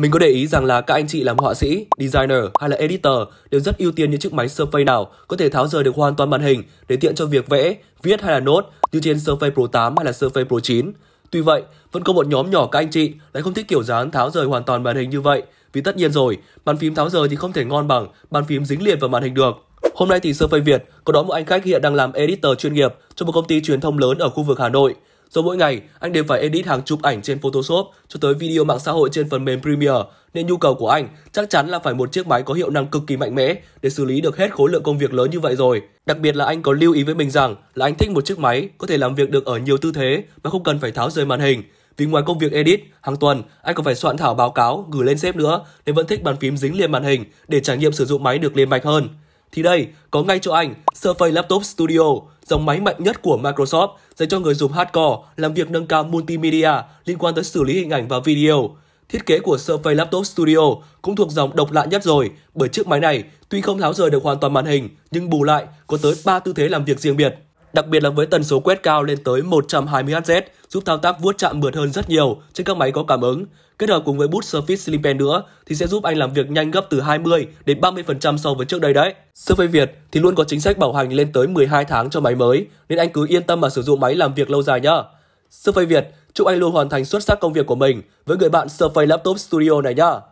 Mình có để ý rằng là các anh chị làm họa sĩ, designer hay là editor đều rất ưu tiên những chiếc máy Surface nào có thể tháo rời được hoàn toàn màn hình để tiện cho việc vẽ, viết hay là nốt như trên Surface Pro 8 hay là Surface Pro 9. Tuy vậy, vẫn có một nhóm nhỏ các anh chị lại không thích kiểu dáng tháo rời hoàn toàn màn hình như vậy, vì tất nhiên rồi, bàn phím tháo rời thì không thể ngon bằng bàn phím dính liền vào màn hình được. Hôm nay thì Surface Việt có đón một anh khách hiện đang làm editor chuyên nghiệp cho một công ty truyền thông lớn ở khu vực Hà Nội. Rồi mỗi ngày, anh đều phải edit hàng chục ảnh trên Photoshop cho tới video mạng xã hội trên phần mềm Premiere, nên nhu cầu của anh chắc chắn là phải một chiếc máy có hiệu năng cực kỳ mạnh mẽ để xử lý được hết khối lượng công việc lớn như vậy rồi. Đặc biệt là anh có lưu ý với mình rằng là anh thích một chiếc máy có thể làm việc được ở nhiều tư thế mà không cần phải tháo rời màn hình. Vì ngoài công việc edit, hàng tuần anh còn phải soạn thảo báo cáo gửi lên sếp nữa nên vẫn thích bàn phím dính liền màn hình để trải nghiệm sử dụng máy được liền mạch hơn. Thì đây, có ngay cho anh Surface Laptop Studio, dòng máy mạnh nhất của Microsoft dành cho người dùng hardcore làm việc nâng cao multimedia liên quan tới xử lý hình ảnh và video. Thiết kế của Surface Laptop Studio cũng thuộc dòng độc lạ nhất rồi, bởi chiếc máy này tuy không tháo rời được hoàn toàn màn hình, nhưng bù lại có tới 3 tư thế làm việc riêng biệt đặc biệt là với tần số quét cao lên tới 120Hz, giúp thao tác vuốt chạm mượt hơn rất nhiều trên các máy có cảm ứng. Kết hợp cùng với bút Surface Slim Pen nữa thì sẽ giúp anh làm việc nhanh gấp từ 20 đến 30% so với trước đây đấy. Surface Việt thì luôn có chính sách bảo hành lên tới 12 tháng cho máy mới, nên anh cứ yên tâm mà sử dụng máy làm việc lâu dài nhá. Surface Việt, chúc anh luôn hoàn thành xuất sắc công việc của mình với người bạn Surface Laptop Studio này nhá.